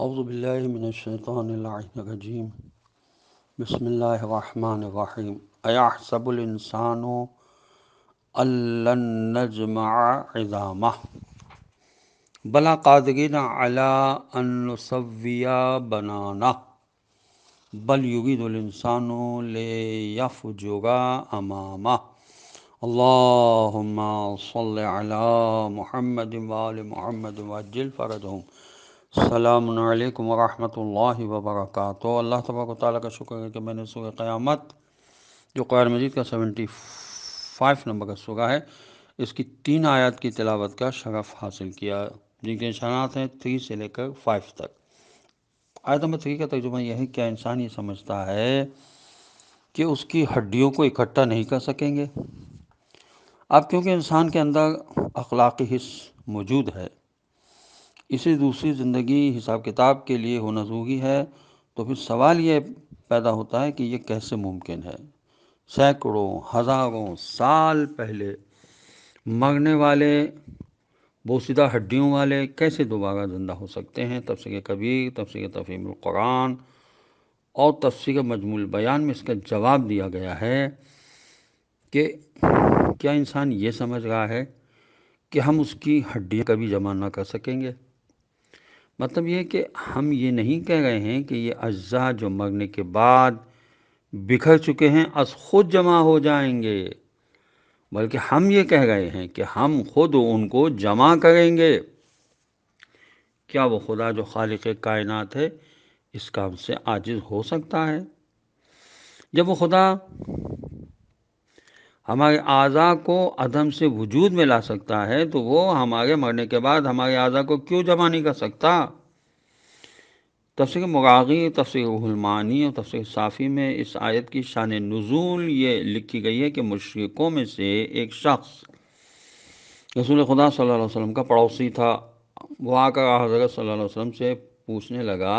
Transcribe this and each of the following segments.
अज़बिल्लिनशैतरजीम बसमीम अयासबुलसान अलनजमाज़ामा बला कादगिन अला अनसविया बनाना बल युगिदुलसान ले यफजुगा अमामा अल्लाहुम्मा सल्लि अला मुहम्मद वाल मुहम्मद वजिल फ़रजहम अल्लाम वरहमल वबरक अल्लाह तबाक का शुक्र है कि मैंने सुग क़्यामत जो क़ैर मजीद का सेवेंटी फाइव नंबर का सुरा है इसकी तीन आयत की तलावत का शरफ़ हासिल किया जिनके निशानात हैं थ्री से लेकर फाइव तक आयत नंबर थ्री का तर्जुमा यह है क्या इंसान ये समझता है कि उसकी हड्डियों को इकट्ठा नहीं कर सकेंगे अब क्योंकि इंसान के अंदर अखलाक़ी हिस्स मौजूद है इसे दूसरी ज़िंदगी हिसाब किताब के लिए होना ज़रूरी है तो फिर सवाल ये पैदा होता है कि ये कैसे मुमकिन है सैकड़ों हज़ारों साल पहले मरने वाले बोसीदा हड्डियों वाले कैसे दोबारा ज़िंदा हो सकते हैं तफसर कबीर तफसर तफीम क़ुरान और तफसर मजमूल बयान में इसका जवाब दिया गया है कि क्या इंसान ये समझ रहा है कि हम उसकी हड्डियाँ कभी जमा ना कर सकेंगे मतलब ये कि हम ये नहीं कह गए हैं कि ये अज्जा जो मरने के बाद बिखर चुके हैं अस खुद जमा हो जाएंगे बल्कि हम ये कह गए हैं कि हम खुद उनको जमा करेंगे क्या वो खुदा जो खालिक कायनात है इस काम से आजिज़ हो सकता है जब वो खुदा हमारे आज़ा को अदम से वजूद में ला सकता है तो वो हमारे मरने के बाद हमारे आज़ा को क्यों जमा नहीं कर सकता तफसर मुरागी तफसर हलमानी और तफसर साफ़ी में इस आयत की शान नज़ूल ये लिखी गई है कि मशरक़ों में से एक शख्स रसूल खुदा सल्लल्लाहु अलैहि वसल्लम का पड़ोसी था वो आकर हज़रत सल्लल्लाहु अलैहि वसल्लम से पूछने लगा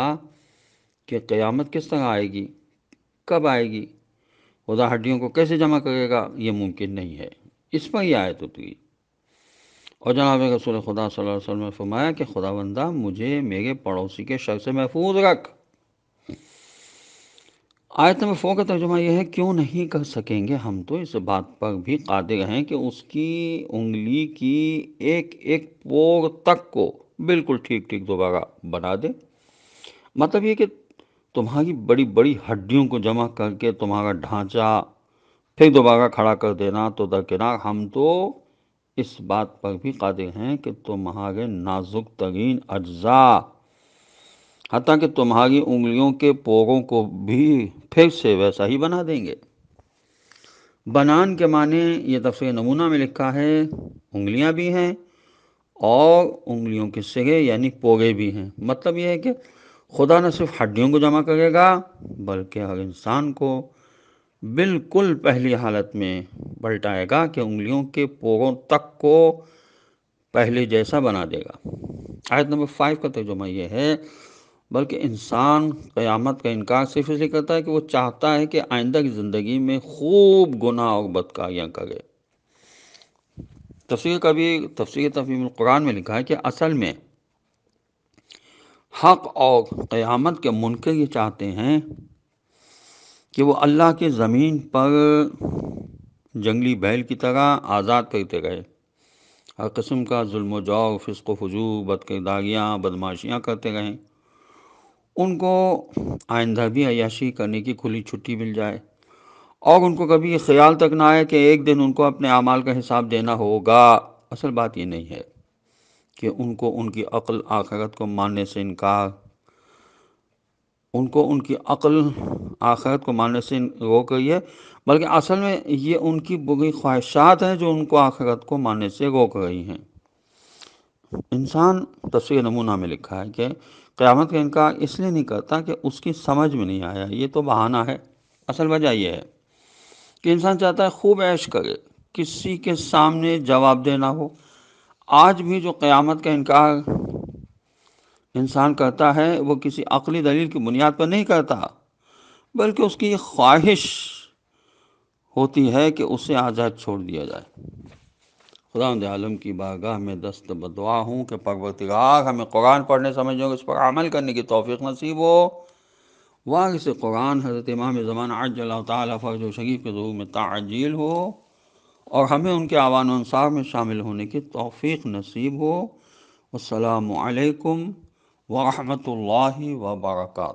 कि क़यामत किस तरह आएगी कब आएगी खुदा हड्डियों को कैसे जमा करेगा ये मुमकिन नहीं है इस पर ही आयत उतरी और जनाब रसूल खुदा सल्लल्लाहु अलैहि वसल्लम ने फरमाया कि खुदा बंदा मुझे मेरे पड़ोसी के शर से महफूज रख आयत में फो का तर्जुमा यह है क्यों नहीं कर सकेंगे हम तो इस बात पर भी कादिर हैं कि उसकी उंगली की एक एक पोर तक को बिल्कुल ठीक ठीक दोबारा बना दे मतलब ये कि तुम्हारी बड़ी बड़ी हड्डियों को जमा करके तुम्हारा ढांचा फिर दोबारा खड़ा कर देना तो दरकिनार हम तो इस बात पर भी कादिर हैं कि तुम्हारे नाजुक तरीन अज्जा हत्या कि तुम्हारी उंगलियों के पोरों को भी फिर से वैसा ही बना देंगे बनान के माने ये तफरी नमूना में लिखा है उंगलियां भी हैं और उंगलियों के सिरे यानी पोगे भी हैं मतलब यह है कि खुदा न सिर्फ हड्डियों को जमा करेगा बल्कि हर इंसान को बिल्कुल पहली हालत में पलटाएगा कि उंगलियों के पोरों तक को पहले जैसा बना देगा आयत नंबर फाइव का तर्जुमा यह है बल्कि इंसान क़यामत का इनकार सिर्फ इसलिए करता है कि वो चाहता है कि आइंदा की ज़िंदगी में खूब गुनाह और बदकारियाँ करे तफसीर कभी तफ़ी तफसीर तफीम कुरान में लिखा है कि असल में हक और क़यामत के मुनकर ये चाहते हैं कि वो अल्लाह के ज़मीन पर जंगली बैल की तरह आज़ाद करते गए हर कस्म का जुल्म जाओ फिसक फजू बदकदारियाँ बदमाशियाँ करते गए उनको आइंदा भी अयाशी करने की खुली छुट्टी मिल जाए और उनको कभी ये ख्याल तक ना आए कि एक दिन उनको अपने अमाल का हिसाब देना होगा असल बात ये नहीं है कि उनको उनकी अक्ल आखिरत को मानने से इनकार उनको उनकी अक्ल आखिरत को मानने से रोक रही है बल्कि असल में ये उनकी बुरी ख्वाहिशात हैं जो उनको आखिरत को मानने से रोक रही हैं इंसान तस्वीर नमूना में लिखा है कि क़्यामत का इनकार इसलिए नहीं करता कि उसकी समझ में नहीं आया ये तो बहाना है असल वजह यह है कि इंसान चाहता है खूब ऐश करे किसी के सामने जवाब देना हो आज भी जो क़यामत का इनकार इंसान करता है वो किसी अकली दलील की बुनियाद पर नहीं करता बल्कि उसकी ख्वाहिश होती है कि उसे आज़ाद छोड़ दिया जाए खुदा आलम की बागाह में दस्त बदवा हूँ कि परवरतगार हमें कुरान पढ़ने समझोगे इस पर अमल करने की तोफ़ी नसीब हो वाह से कुरान हज़रत इमाम ज़मान आज तफ़र्ज शरीफ के ज़रूर में ताजील हो और हमें उनके आवान अनुसार में शामिल होने की तौफीक नसीब हो असलकम वरहमल वर्का